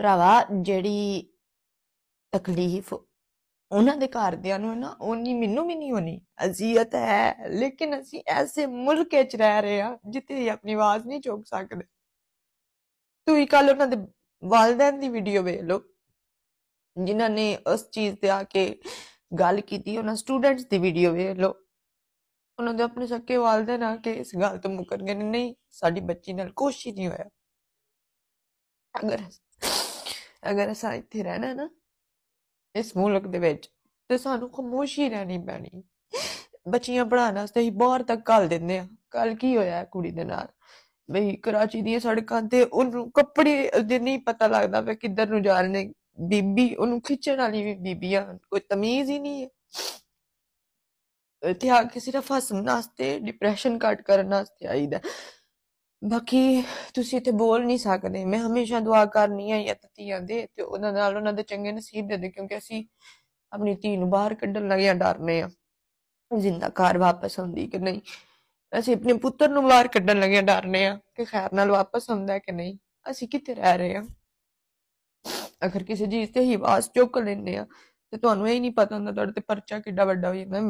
ਭਰਾਵਾ ਜਿਹੜੀ ਤਕਲੀਫ ਉਹਨਾਂ ਦੇ ਘਰਦਿਆਂ ਨੂੰ ਨਾ ਉਨੀ ਮੈਨੂੰ ਵੀ ਨਹੀਂ ਹੋਣੀ ਅਜ਼ੀਅਤ ਹੈ ਲੇਕਿਨ ਅਸੀਂ ਐਸੇ ਮੁਲਕ ਵਿੱਚ ਰਹਿ ਰਹੇ ਆ ਜਿੱਥੇ ਆਪਣੀ ਆਵਾਜ਼ ਨਹੀਂ ਚੁੱਕ ਸਕਦੇ ਤੁਸੀਂ ਕੱਲ ਉਹਨਾਂ ਦੇ ਵਾਲਦਿਆਂ ਦੀ ਵੀਡੀਓ ਵੇਖ ਲਓ ਜਿਨ੍ਹਾਂ ਨੇ ਉਸ ਚੀਜ਼ ਤੇ ਆ ਕੇ ਗੱਲ ਕੀਤੀ ਉਹਨਾਂ ਸਟੂਡੈਂਟਸ ਦੀ ਵੀਡੀਓ ਵੇਖ ਲਓ ਉਹਨਾਂ ਦੇ ਆਪਣੇ ਸੱਕੇ ਵਾਲਦੈਨ ਆ ਕੇ ਇਸ ਗੱਲ ਤੋਂ ਮੁਕਰ ਗਏ ਨਹੀਂ ਸਾਡੀ ਬੱਚੀ ਨਾਲ ਕੁਝ ਹੀ ਨਹੀਂ ਹੋਇਆ ਅਗਰ ਅਗਰ ਅਸਾਂ ਇੱਥੇ ਰਹਿਣਾ ਨਾ ਇਸ ਮੁਲਕ ਦੇ ਵਿੱਚ ਤੇ ਸਾਨੂੰ ਖਮੋਸ਼ੀ ਰਹਿਣੀ ਪੈਣੀ ਬੱਚੀਆਂ ਪੜਾਉਣ ਵਾਸਤੇ ਹੀ ਬਾਹਰ ਤੱਕ ਕੱਲ ਦਿੰਦੇ ਆ ਕੱਲ ਕੀ ਹੋਇਆ ਕੁੜੀ ਦੇ ਨਾਲ ਬਈ ਕਰਾਚੀ ਦੀਆਂ ਸੜਕਾਂ ਤੇ ਉਹਨੂੰ ਕੱਪੜੇ ਦੇ ਨਹੀਂ ਪਤਾ ਲੱਗਦਾ ਵੇ ਕਿੱਧਰ ਨੂੰ ਜਾ ਰਹੇ ਨੇ ਬੀਬੀ ਉਹਨੂੰ ਖਿੱਚਣ ਵਾਲੀ ਵੀ ਬੀਬੀਆਂ ਕੋਈ ਤਮੀਜ਼ ਹੀ ਨਹੀਂ ਹੈ ਇੱਥੇ ਕਿਸੇ ਦਾ ਸਿਰਫ ਹੱਸਣ ਵਾਸਤੇ ਡਿਪਰੈਸ਼ਨ ਕੱਟ ਕਰਨ ਵਾਸਤੇ ਆਈਦਾ ਬਾਕੀ ਤੁਸੀਂ ਤੇ ਬੋਲ ਨਹੀਂ ਸਕਦੇ ਮੈਂ ਹਮੇਸ਼ਾ ਦੁਆ ਕਰਨੀ ਆ ਯਤ ਦੇ ਤੇ ਉਹਨਾਂ ਨਾਲ ਉਹਨਾਂ ਦੇ ਚੰਗੇ ਨਸੀਬ ਦੇ ਦੇ ਕਿਉਂਕਿ ਅਸੀਂ ਆਪਣੀ ਧੀ ਨੂੰ ਬਾਹਰ ਕੱਢਣ ਲੱਗਿਆ ਡਰਨੇ ਆ ਜ਼ਿੰਦਾ ਘਰ ਵਾਪਸ ਹੁੰਦੀ ਕਿ ਨਹੀਂ ਅਸੀਂ ਆਪਣੇ ਪੁੱਤਰ ਨੂੰ ਬਾਹਰ ਕੱਢਣ ਲੱਗਿਆ ਡਰਨੇ ਆ ਕਿ ਖੈਰ ਨਾਲ ਵਾਪਸ ਹੁੰਦਾ ਕਿ ਨਹੀਂ ਅਸੀਂ ਕਿੱਥੇ ਰਹਿ ਰਹੇ ਆ ਅਗਰ ਕਿਸੇ ਇਸ ਤੇ ਹੀ ਵਾਸ ਚੁੱਕ ਲੈਣੇ ਆ ਤੇ ਤੁਹਾਨੂੰ ਇਹ ਨਹੀਂ ਪਤਾ ਹੁੰਦਾ ਤੁਹਾਡੇ ਤੇ ਪਰਚਾ ਕਿੱਡਾ ਵੱਡਾ ਹੋ ਜਾਂਦਾ